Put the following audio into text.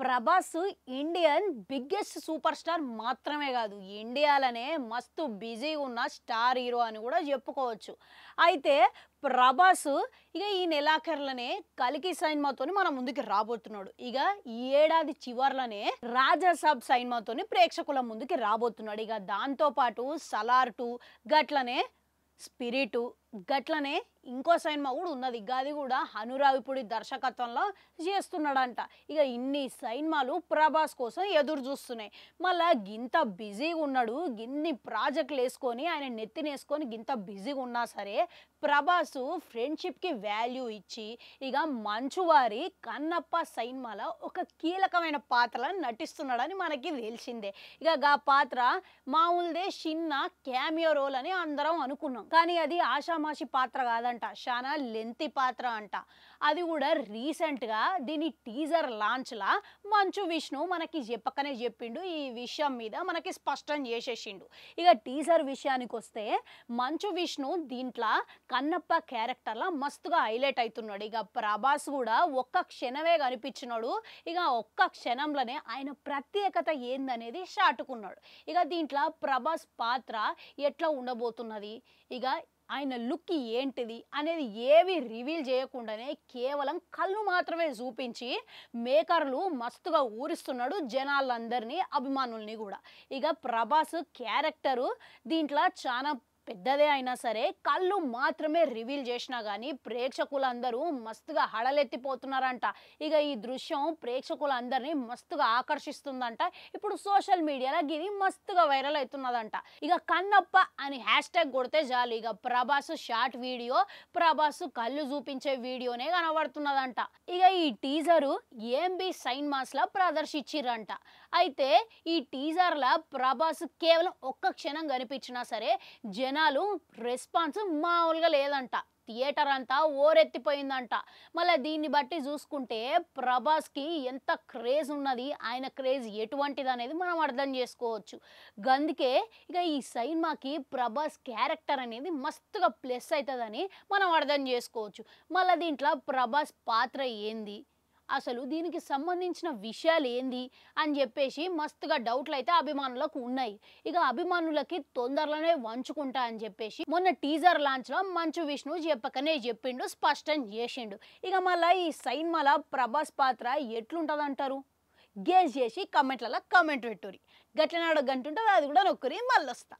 Prabhas Indian biggest super star మాత్రమే కాదు ఇండియాలోనే మస్తు బిజీ ఉన్న స్టార్ హీరో అని కూడా చెప్పుకోవచ్చు అయితే ప్రభాస్ ఇక ఈ నెలాఖరులనే కలికి సైన్మాతో మన ముందుకి రాబోతున్నాడు ఇక ఈ ఏడాది రాజా రాజాసాబ్ సైన్మాతో ప్రేక్షకుల ముందుకి రాబోతున్నాడు ఇక దాంతోపాటు సలార్ టూ గట్లనే స్పిరిటు గట్లనే ఇంకో సినిమా కూడా ఉన్నది గది కూడా అనురావిపుడి దర్శకత్వంలో చేస్తున్నాడంట ఇక ఇన్ని సినిమాలు ప్రభాస్ కోసం ఎదురు చూస్తున్నాయి మళ్ళా గింత బిజీగా ఉన్నాడు గిన్ని ప్రాజెక్టులు వేసుకొని ఆయన నెత్తినేసుకొని గింత బిజీగా ఉన్నా సరే ప్రభాస్ ఫ్రెండ్షిప్కి వాల్యూ ఇచ్చి ఇక మంచువారి కన్నప్ప సినిమాలో ఒక కీలకమైన పాత్రలను నటిస్తున్నాడని మనకి తెలిసిందే ఇక ఆ పాత్ర మామూలుదే చిన్న క్యామియో రోల్ అని అందరం అనుకున్నాం కానీ అది ఆశా మాషి పాత్ర కాదంట చాలా లెంతి పాత్ర అంట అది కూడా రీసెంట్గా దీని టీజర్ లాంచ్లా మంచు విష్ణు మనకి చెప్పకనే చెప్పిండు ఈ విషయం మీద మనకి స్పష్టం చేసేసిండు ఇక టీజర్ విషయానికి వస్తే మంచు విష్ణు దీంట్లో కన్నప్ప క్యారెక్టర్లా మస్తుగా హైలైట్ అవుతున్నాడు ఇక ప్రభాస్ కూడా ఒక్క క్షణమే కనిపించినాడు ఇక ఒక్క క్షణంలోనే ఆయన ప్రత్యేకత ఏందనేది షాటుకున్నాడు ఇక దీంట్లో ప్రభాస్ పాత్ర ఎట్లా ఉండబోతున్నది ఇక ఆయన లుక్ ఏంటిది అనేది ఏవి రివీల్ చేయకుండానే కేవలం కళ్ళు మాత్రమే చూపించి మేకర్లు మస్తుగా ఊరిస్తున్నాడు జనాలందరినీ అభిమానుల్ని కూడా ఇక ప్రభాస్ క్యారెక్టరు దీంట్లో చాలా పెద్దదే అయినా సరే కళ్ళు మాత్రమే రివీల్ చేసినా కానీ ప్రేక్షకులందరూ మస్తుగా హడలెత్తిపోతున్నారంట ఇక ఈ దృశ్యం ప్రేక్షకులందరినీ మస్తుగా ఆకర్షిస్తుందంట ఇప్పుడు సోషల్ మీడియాలో గిది మస్తుగా వైరల్ అవుతున్నదంట ఇక కన్నప్ప అని హ్యాష్ ట్యాగ్ కొడితే చాలు ఇక ప్రభాస్ షార్ట్ వీడియో ప్రభాస్ కళ్ళు చూపించే వీడియోనే కనబడుతున్నదంట ఇక ఈ టీజరు ఏంబి సైన్ మాస్లా ప్రదర్శించిరంట అయితే ఈ టీజర్లా ప్రభాస్ కేవలం ఒక్క క్షణం కనిపించినా సరే జన జనాలు రెస్పాన్స్ మామూలుగా లేదంట థియేటర్ అంతా ఓరెత్తిపోయిందంట మళ్ళీ దీన్ని బట్టి చూసుకుంటే ప్రభాస్కి ఎంత క్రేజ్ ఉన్నది ఆయన క్రేజ్ ఎటువంటిది అనేది మనం అర్థం చేసుకోవచ్చు అందుకే ఇక ఈ సినిమాకి ప్రభాస్ క్యారెక్టర్ అనేది మస్తుగా ప్లస్ అవుతుందని మనం అర్థం చేసుకోవచ్చు మళ్ళీ దీంట్లో ప్రభాస్ పాత్ర ఏంది అసలు దీనికి సంబంధించిన విషయాలు ఏంది అని చెప్పేసి మస్తుగా డౌట్లు అయితే అభిమానులకు ఉన్నాయి ఇక అభిమానులకి తొందరలోనే వంచుకుంటా అని చెప్పేసి మొన్న టీజర్ లాంచ్లో మంచు విష్ణు చెప్పకనే చెప్పిండు స్పష్టం చేసిండు ఇక మళ్ళీ ఈ సైన్ మల ప్రభాస్ పాత్ర ఎట్లుంటుందంటారు గేజ్ చేసి కమెంట్లలో కమెంట్ పెట్టురి గట్లనాడు గంటుంటుంది అది కూడా నొక్కరి మళ్ళొస్తా